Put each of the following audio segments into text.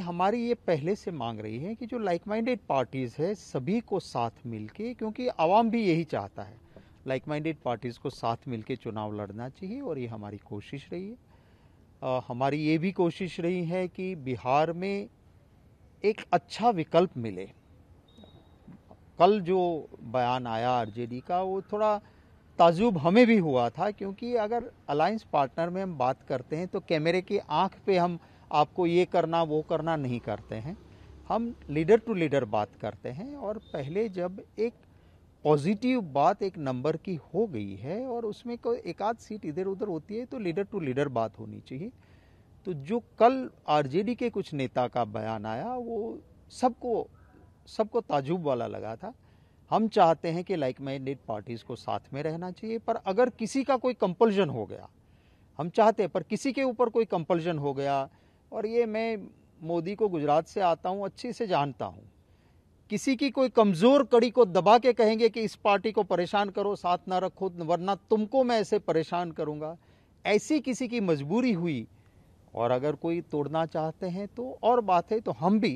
हमारी ये पहले से मांग रही है कि जो लाइक माइंडेड पार्टीज़ है सभी को साथ मिलके क्योंकि आवाम भी यही चाहता है लाइक माइंडेड पार्टीज़ को साथ मिलके चुनाव लड़ना चाहिए और ये हमारी कोशिश रही है आ, हमारी ये भी कोशिश रही है कि बिहार में एक अच्छा विकल्प मिले कल जो बयान आया आरजेडी का वो थोड़ा ताजुब हमें भी हुआ था क्योंकि अगर अलायंस पार्टनर में हम बात करते हैं तो कैमरे की आंख पे हम आपको ये करना वो करना नहीं करते हैं हम लीडर टू लीडर बात करते हैं और पहले जब एक पॉजिटिव बात एक नंबर की हो गई है और उसमें कोई एक आध सीट इधर उधर होती है तो लीडर टू लीडर बात होनी चाहिए तो जो कल आरजेडी के कुछ नेता का बयान आया वो सबको सबको ताजुब वाला लगा था हम चाहते हैं कि लाइक माइंडेड पार्टीज़ को साथ में रहना चाहिए पर अगर किसी का कोई कंपल्जन हो गया हम चाहते हैं पर किसी के ऊपर कोई कंपल्जन हो गया और ये मैं मोदी को गुजरात से आता हूँ अच्छे से जानता हूँ किसी की कोई कमज़ोर कड़ी को दबा के कहेंगे कि इस पार्टी को परेशान करो साथ ना रखो वरना तुमको मैं ऐसे परेशान करूँगा ऐसी किसी की मजबूरी हुई और अगर कोई तोड़ना चाहते हैं तो और बात है तो हम भी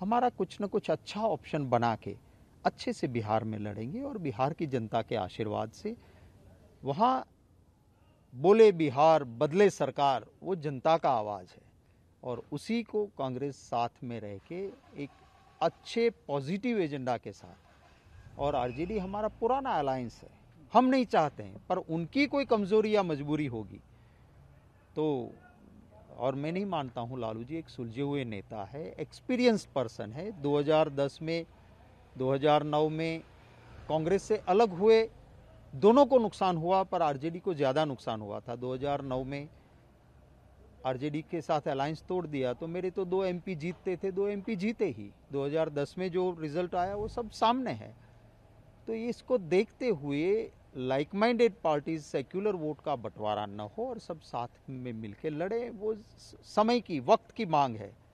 हमारा कुछ ना कुछ अच्छा ऑप्शन बना के अच्छे से बिहार में लड़ेंगे और बिहार की जनता के आशीर्वाद से वहाँ बोले बिहार बदले सरकार वो जनता का आवाज़ है और उसी को कांग्रेस साथ में रह के एक अच्छे पॉजिटिव एजेंडा के साथ और आरजेडी हमारा पुराना अलायंस है हम नहीं चाहते हैं पर उनकी कोई कमज़ोरी या मजबूरी होगी तो और मैं नहीं मानता हूं लालू जी एक सुलझे हुए नेता है एक्सपीरियंस पर्सन है 2010 में 2009 में कांग्रेस से अलग हुए दोनों को नुकसान हुआ पर आरजेडी को ज़्यादा नुकसान हुआ था 2009 में आरजेडी के साथ अलायंस तोड़ दिया तो मेरे तो दो एमपी जीतते थे दो एमपी जीते ही 2010 में जो रिजल्ट आया वो सब सामने है तो इसको देखते हुए like minded parties secular vote का बंटवारा न हो और सब साथ में मिलके लड़े वो समय की वक्त की मांग है